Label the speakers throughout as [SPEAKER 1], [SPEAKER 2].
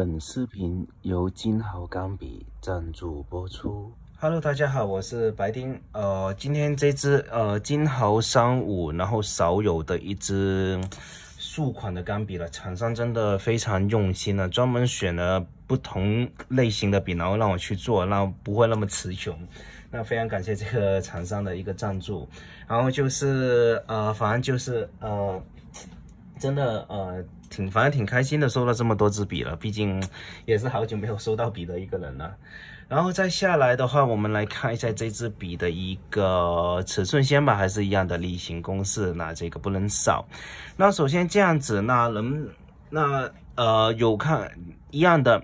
[SPEAKER 1] 本视频由金豪钢笔赞助播出。Hello，大家好，我是白丁。呃，今天这支呃金豪三五，然后少有的一支竖款的钢笔了。厂商真的非常用心了，专门选了不同类型的笔，然后让我去做，然后不会那么词穷。那非常感谢这个厂商的一个赞助。然后就是呃，反正就是呃，真的呃。挺，反正挺开心的，收到这么多支笔了，毕竟也是好久没有收到笔的一个人了。然后再下来的话，我们来看一下这支笔的一个尺寸先吧，还是一样的例行公式，那这个不能少。那首先这样子，那能，那。呃，有看一样的，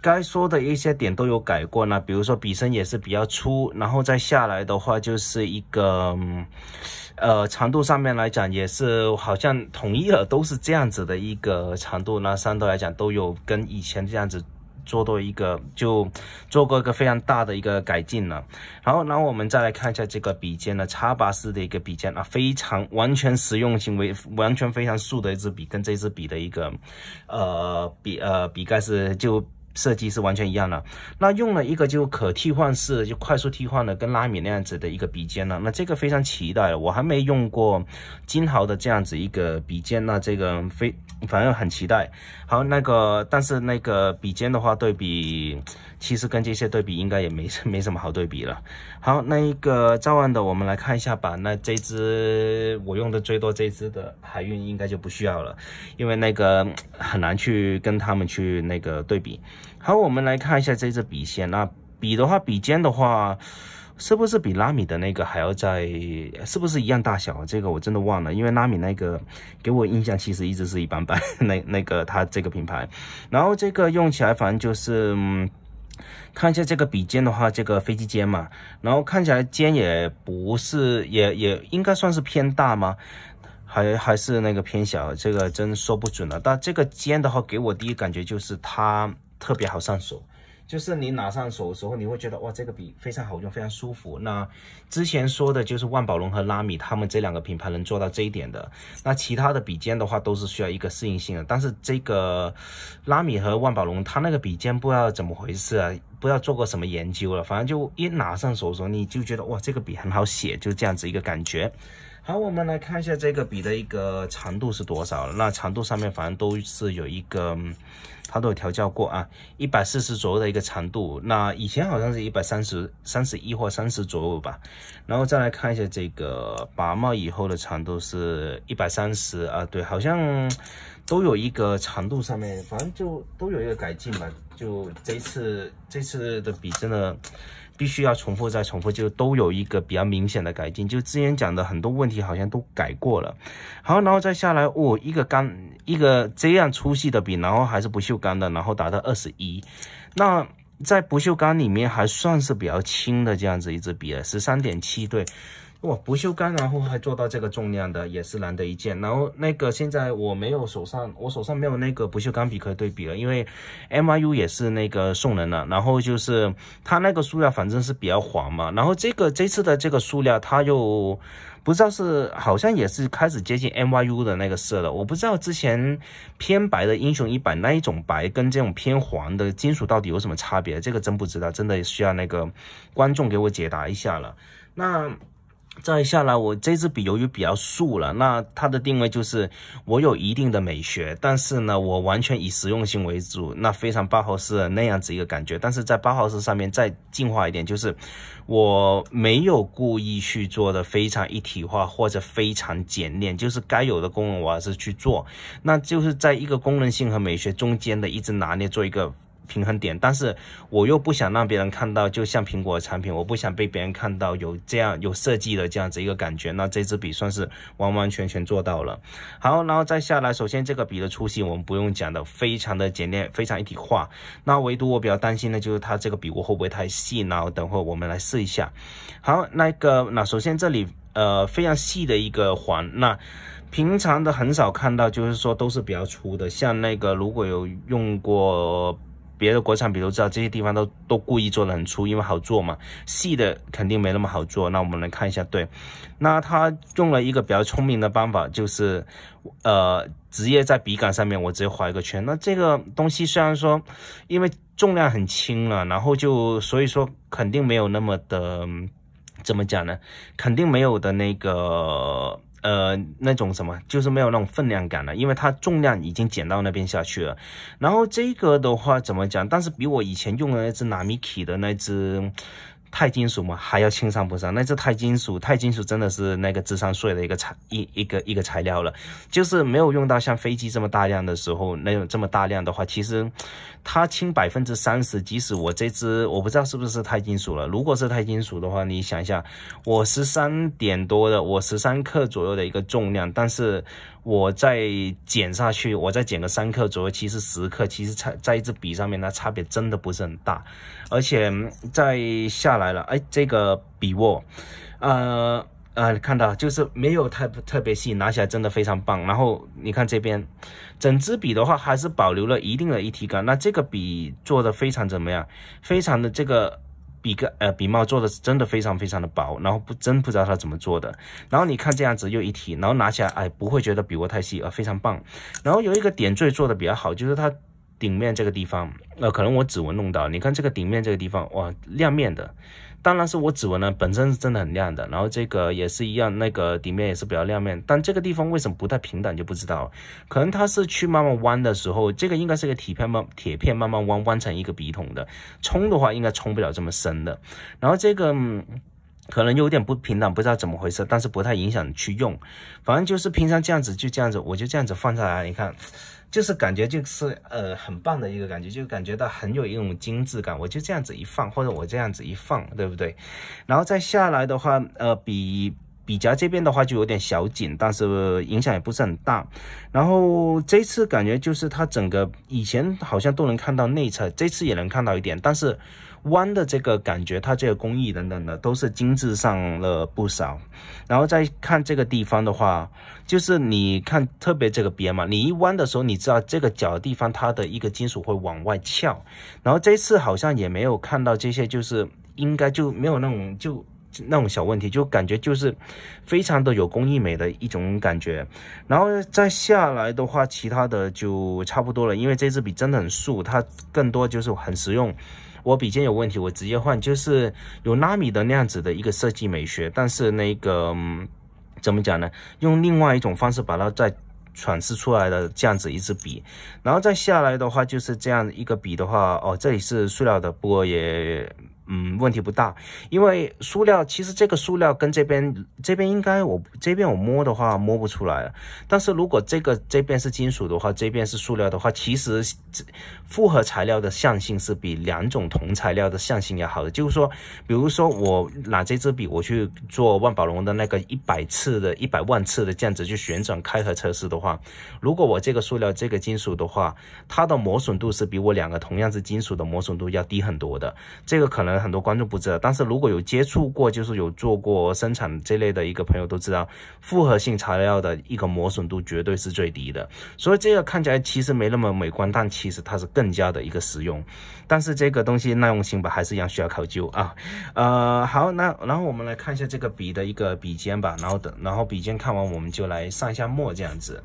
[SPEAKER 1] 该说的一些点都有改过呢。比如说笔身也是比较粗，然后再下来的话就是一个，呃，长度上面来讲也是好像统一了，都是这样子的一个长度那相对来讲都有跟以前这样子。做到一个就做过一个非常大的一个改进了，然后，然后我们再来看一下这个笔尖呢，叉八式的一个笔尖啊，非常完全实用性为，完全非常素的一支笔，跟这支笔的一个，呃，笔呃笔盖是就。设计是完全一样的，那用了一个就可替换式，就快速替换的，跟拉米那样子的一个笔尖了。那这个非常期待，我还没用过金豪的这样子一个笔尖，那这个非反正很期待。好，那个但是那个笔尖的话，对比。其实跟这些对比应该也没没什么好对比了。好，那一个照样的，我们来看一下吧。那这只我用的最多，这只的海运应该就不需要了，因为那个很难去跟他们去那个对比。好，我们来看一下这支笔仙。那笔的话，笔尖的话，是不是比拉米的那个还要在？是不是一样大小？这个我真的忘了，因为拉米那个给我印象其实一直是一般般。那那个他这个品牌，然后这个用起来反正就是。嗯看一下这个笔尖的话，这个飞机尖嘛，然后看起来尖也不是，也也应该算是偏大吗？还还是那个偏小，这个真说不准了。但这个尖的话，给我第一感觉就是它特别好上手。就是你拿上手的时候，你会觉得哇，这个笔非常好用，非常舒服。那之前说的就是万宝龙和拉米他们这两个品牌能做到这一点的。那其他的笔尖的话，都是需要一个适应性的。但是这个拉米和万宝龙，它那个笔尖不知道怎么回事啊，不知道做过什么研究了，反正就一拿上手，的时候，你就觉得哇，这个笔很好写，就这样子一个感觉。好，我们来看一下这个笔的一个长度是多少。那长度上面反正都是有一个，它都有调教过啊，一百四十左右的一个长度。那以前好像是一百三十三十一或三十左右吧。然后再来看一下这个拔帽以后的长度是一百三十啊，对，好像都有一个长度上面，反正就都有一个改进吧。就这次这次的笔真的。必须要重复再重复，就都有一个比较明显的改进。就之前讲的很多问题好像都改过了。好，然后再下来，我一个钢一个这样粗细的笔，然后还是不锈钢的，然后达到二十一。那在不锈钢里面还算是比较轻的这样子一支笔了，十三点七对。哇，不锈钢，然后还做到这个重量的，也是难得一见。然后那个现在我没有手上，我手上没有那个不锈钢笔可以对比了，因为 M Y U 也是那个送人了。然后就是它那个塑料反正是比较黄嘛，然后这个这次的这个塑料，它又不知道是好像也是开始接近 M Y U 的那个色了。我不知道之前偏白的英雄一百那一种白跟这种偏黄的金属到底有什么差别，这个真不知道，真的需要那个观众给我解答一下了。那。再下来，我这支笔由于比较素了，那它的定位就是我有一定的美学，但是呢，我完全以实用性为主，那非常八号色那样子一个感觉，但是在八号色上面再进化一点，就是我没有故意去做的非常一体化或者非常简练，就是该有的功能我还是去做，那就是在一个功能性和美学中间的一直拿捏做一个。平衡点，但是我又不想让别人看到，就像苹果产品，我不想被别人看到有这样有设计的这样子一个感觉。那这支笔算是完完全全做到了。好，然后再下来，首先这个笔的粗细我们不用讲的，非常的简练，非常一体化。那唯独我比较担心的就是它这个笔握会不会太细？呢？等会我们来试一下。好，那个那首先这里呃非常细的一个环，那平常的很少看到，就是说都是比较粗的，像那个如果有用过。别的国产笔都知道，这些地方都都故意做的很粗，因为好做嘛，细的肯定没那么好做。那我们来看一下，对，那他用了一个比较聪明的办法，就是呃，直接在笔杆上面我直接画一个圈。那这个东西虽然说因为重量很轻了，然后就所以说肯定没有那么的怎么讲呢？肯定没有的那个。呃，那种什么，就是没有那种分量感了，因为它重量已经减到那边下去了。然后这个的话，怎么讲？但是比我以前用的那只纳米奇的那只。钛金属嘛，还要轻上不伤？那只钛金属，钛金属真的是那个智商税的一个材一一个一个材料了，就是没有用到像飞机这么大量的时候，那种这么大量的话，其实它轻百分之三十。即使我这只我不知道是不是钛金属了，如果是钛金属的话，你想一下，我十三点多的，我十三克左右的一个重量，但是。我再减下去，我再减个三克左右，其实十克，其实差在一支笔上面，它差别真的不是很大。而且再下来了，哎，这个笔握，呃呃，看到就是没有太特别细，拿起来真的非常棒。然后你看这边，整支笔的话还是保留了一定的一体感。那这个笔做的非常怎么样？非常的这个。笔盖呃笔帽做的是真的非常非常的薄，然后不真不知道它怎么做的，然后你看这样子又一提，然后拿起来哎不会觉得笔握太细啊，非常棒。然后有一个点缀做的比较好，就是它顶面这个地方，呃可能我指纹弄到，你看这个顶面这个地方哇亮面的。当然是我指纹呢，本身是真的很亮的，然后这个也是一样，那个底面也是比较亮面，但这个地方为什么不太平坦就不知道，可能它是去慢慢弯的时候，这个应该是个铁片慢铁片慢慢弯弯成一个笔筒的，冲的话应该冲不了这么深的，然后这个。可能有点不平等，不知道怎么回事，但是不太影响去用。反正就是平常这样子，就这样子，我就这样子放下来。你看，就是感觉就是呃很棒的一个感觉，就感觉到很有一种精致感。我就这样子一放，或者我这样子一放，对不对？然后再下来的话，呃比。底夹这边的话就有点小紧，但是影响也不是很大。然后这次感觉就是它整个以前好像都能看到内侧，这次也能看到一点，但是弯的这个感觉，它这个工艺等等的都是精致上了不少。然后再看这个地方的话，就是你看特别这个边嘛，你一弯的时候，你知道这个角的地方它的一个金属会往外翘，然后这次好像也没有看到这些，就是应该就没有那种就。那种小问题就感觉就是非常的有工艺美的一种感觉，然后再下来的话，其他的就差不多了。因为这支笔真的很素，它更多就是很实用。我笔尖有问题，我直接换。就是有纳米的那样子的一个设计美学，但是那个怎么讲呢？用另外一种方式把它再诠释出来的这样子一支笔。然后再下来的话，就是这样一个笔的话，哦，这里是塑料的，不过也。嗯，问题不大，因为塑料其实这个塑料跟这边这边应该我这边我摸的话摸不出来了，但是如果这个这边是金属的话，这边是塑料的话，其实复合材料的相性是比两种同材料的相性要好的。就是说，比如说我拿这支笔，我去做万宝龙的那个一百次的一百万次的这样子去旋转开合测试的话，如果我这个塑料这个金属的话，它的磨损度是比我两个同样是金属的磨损度要低很多的，这个可能。很多观众不知道，但是如果有接触过，就是有做过生产这类的一个朋友都知道，复合性材料的一个磨损度绝对是最低的，所以这个看起来其实没那么美观，但其实它是更加的一个实用。但是这个东西耐用性吧，还是一样需要考究啊。呃，好，那然后我们来看一下这个笔的一个笔尖吧，然后等，然后笔尖看完，我们就来上一下墨这样子。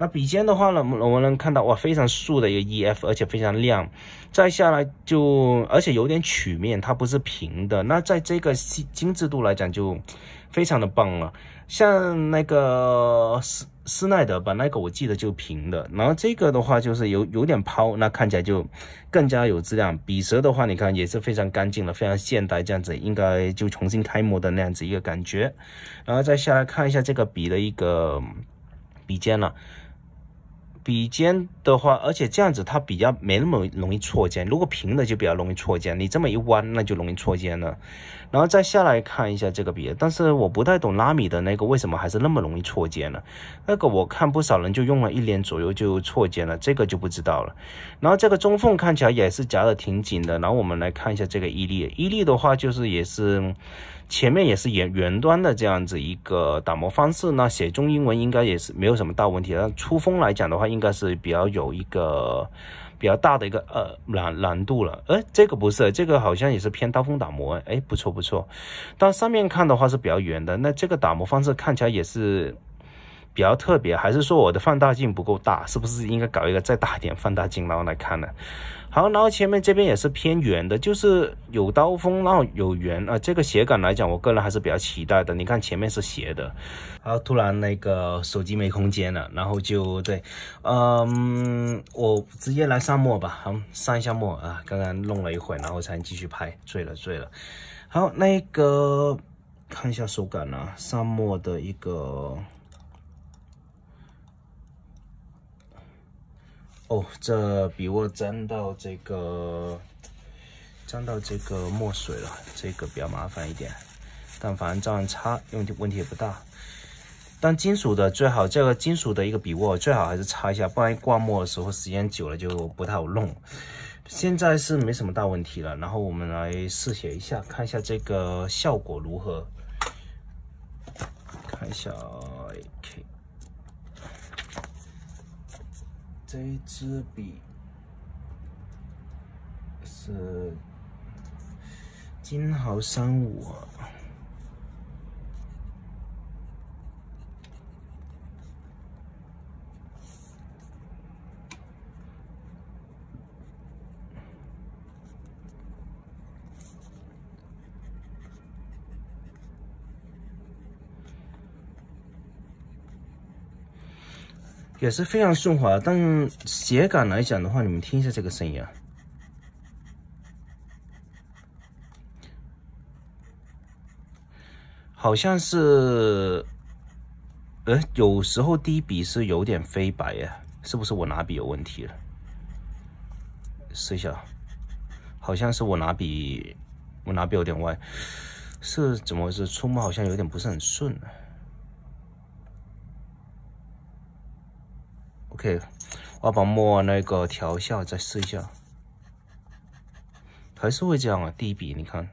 [SPEAKER 1] 那笔尖的话呢，我们能看到哇，非常素的一个 E F，而且非常亮。再下来就，而且有点曲面，它不是平的。那在这个精精致度来讲，就非常的棒了。像那个斯斯耐德吧，那个我记得就平的。然后这个的话，就是有有点抛，那看起来就更加有质量。笔舌的话，你看也是非常干净的，非常现代这样子，应该就重新开模的那样子一个感觉。然后再下来看一下这个笔的一个笔尖了。笔尖的话，而且这样子它比较没那么容易错尖。如果平的就比较容易错尖，你这么一弯那就容易错尖了。然后再下来看一下这个笔，但是我不太懂拉米的那个为什么还是那么容易错尖了。那个我看不少人就用了一年左右就错尖了，这个就不知道了。然后这个中缝看起来也是夹的挺紧的。然后我们来看一下这个伊利，伊利的话就是也是。前面也是沿原端的这样子一个打磨方式，那写中英文应该也是没有什么大问题。但出锋来讲的话，应该是比较有一个比较大的一个呃难难度了。哎，这个不是，这个好像也是偏刀锋打磨。哎，不错不错。但上面看的话是比较圆的，那这个打磨方式看起来也是。比较特别，还是说我的放大镜不够大？是不是应该搞一个再大一点放大镜，然后来看呢？好，然后前面这边也是偏圆的，就是有刀锋，然后有圆啊。这个斜感来讲，我个人还是比较期待的。你看前面是斜的，然后突然那个手机没空间了，然后就对，嗯，我直接来上墨吧，好，上一下墨啊。刚刚弄了一会，然后才继续拍，醉了醉了。好，那个看一下手感呢，上墨的一个。哦，这笔握沾到这个，沾到这个墨水了，这个比较麻烦一点，但反正照样擦，用问题也不大。但金属的最好，这个金属的一个笔握最好还是擦一下，不然挂墨的时候时间久了就不太好弄。现在是没什么大问题了，然后我们来试写一下，看一下这个效果如何，看一下。这支笔是金豪三五。也是非常顺滑，但写感来讲的话，你们听一下这个声音啊，好像是，呃，有时候第一笔是有点飞白呀，是不是我拿笔有问题了？试一下，好像是我拿笔，我拿笔有点歪，是怎么回事？触摸好像有点不是很顺。OK，我把墨那个调下，再试一下，还是会这样啊。第一笔，你看，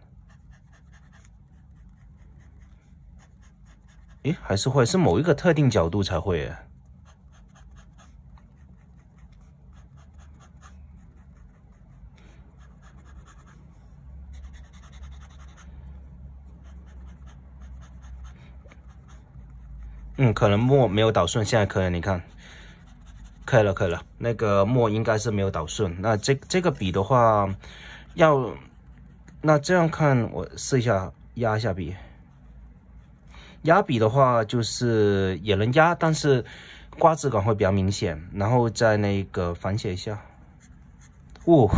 [SPEAKER 1] 咦，还是会是某一个特定角度才会。嗯，可能墨没有导顺，现在可以，你看。可以了，可以了。那个墨应该是没有倒顺。那这这个笔的话，要那这样看，我试一下压一下笔。压笔的话，就是也能压，但是刮质感会比较明显。然后再那个反写一下。哦，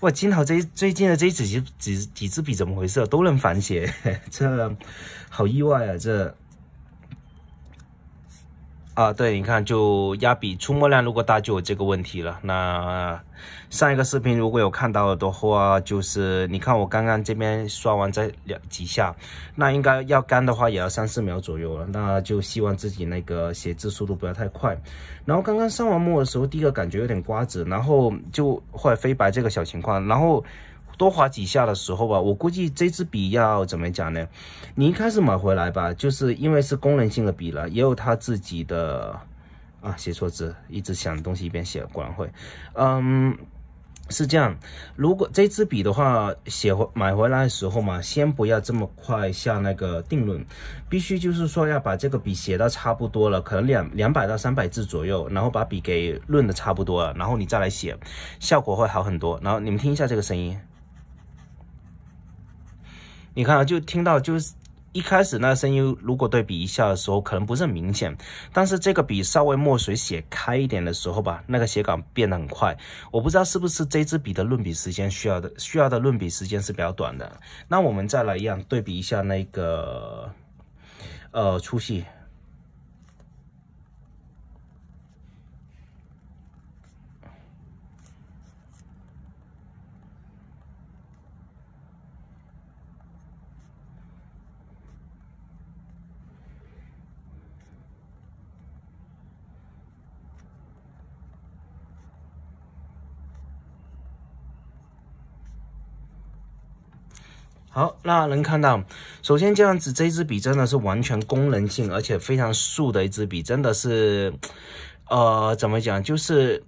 [SPEAKER 1] 哇！金豪这最近的这几支几几支笔怎么回事？都能反写，这好意外啊！这。啊，对，你看，就压笔出墨量如果大，就有这个问题了。那上一个视频如果有看到的话，就是你看我刚刚这边刷完再两几下，那应该要干的话也要三四秒左右了。那就希望自己那个写字速度不要太快。然后刚刚上完墨的时候，第一个感觉有点瓜子，然后就会飞白这个小情况，然后。多划几下的时候吧，我估计这支笔要怎么讲呢？你一开始买回来吧，就是因为是功能性的笔了，也有它自己的啊，写错字，一直想东西一边写，果然会，嗯，是这样。如果这支笔的话，写买回来的时候嘛，先不要这么快下那个定论，必须就是说要把这个笔写到差不多了，可能两两百到三百字左右，然后把笔给润的差不多了，然后你再来写，效果会好很多。然后你们听一下这个声音。你看，啊，就听到，就是一开始那声音，如果对比一下的时候，可能不是很明显。但是这个笔稍微墨水写开一点的时候吧，那个写感变得很快。我不知道是不是这支笔的润笔时间需要的，需要的润笔时间是比较短的。那我们再来一样对比一下那个，呃，粗细。好，那能看到，首先这样子这支笔真的是完全功能性，而且非常素的一支笔，真的是，呃，怎么讲，就是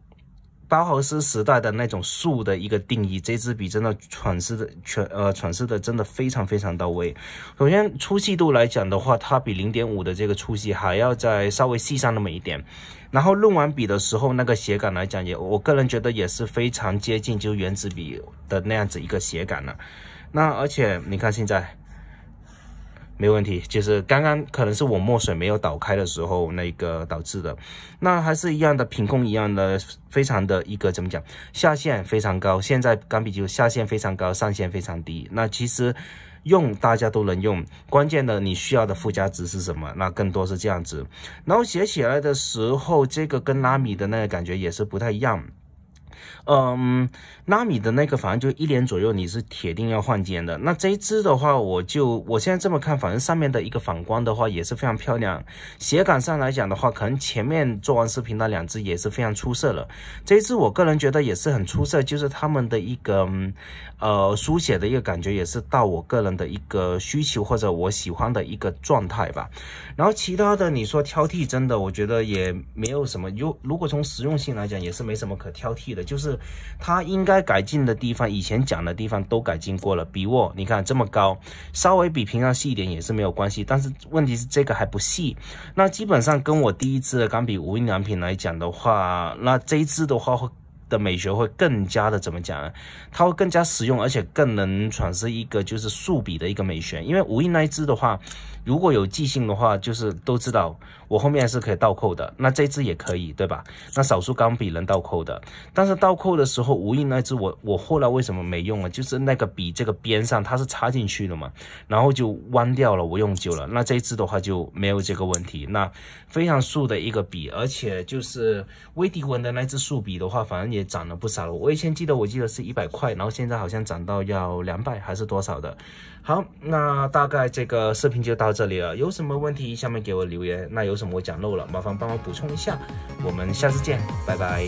[SPEAKER 1] 包豪斯时代的那种素的一个定义。这支笔真的诠释的诠呃诠释的真的非常非常到位。首先粗细度来讲的话，它比零点五的这个粗细还要再稍微细上那么一点。然后论完笔的时候，那个写感来讲，也我个人觉得也是非常接近就原子笔的那样子一个写感了。那而且你看现在没问题，就是刚刚可能是我墨水没有倒开的时候那个导致的。那还是一样的品控，一样的，非常的一个怎么讲？下限非常高，现在钢笔就下限非常高，上限非常低。那其实用大家都能用，关键的你需要的附加值是什么？那更多是这样子。然后写起来的时候，这个跟拉米的那个感觉也是不太一样。嗯，纳米的那个反正就一年左右，你是铁定要换尖的。那这一只的话，我就我现在这么看，反正上面的一个反光的话也是非常漂亮。写感上来讲的话，可能前面做完视频那两只也是非常出色了。这一只我个人觉得也是很出色，就是他们的一个呃书写的一个感觉，也是到我个人的一个需求或者我喜欢的一个状态吧。然后其他的你说挑剔，真的我觉得也没有什么。如如果从实用性来讲，也是没什么可挑剔的，就是。它应该改进的地方，以前讲的地方都改进过了。比握你看这么高，稍微比平常细一点也是没有关系。但是问题是这个还不细，那基本上跟我第一支的钢笔无印良品来讲的话，那这一支的话会。的美学会更加的怎么讲呢？它会更加实用，而且更能产生一个就是竖笔的一个美学。因为无印那一支的话，如果有记性的话，就是都知道我后面是可以倒扣的。那这支也可以，对吧？那少数钢笔能倒扣的。但是倒扣的时候，无印那支我我后来为什么没用啊？就是那个笔这个边上它是插进去了嘛，然后就弯掉了。我用久了，那这支的话就没有这个问题。那非常竖的一个笔，而且就是威迪文的那支竖笔的话，反正也涨了不少了。我以前记得，我记得是一百块，然后现在好像涨到要两百还是多少的。好，那大概这个视频就到这里了。有什么问题下面给我留言。那有什么我讲漏了，麻烦帮我补充一下。我们下次见，拜拜。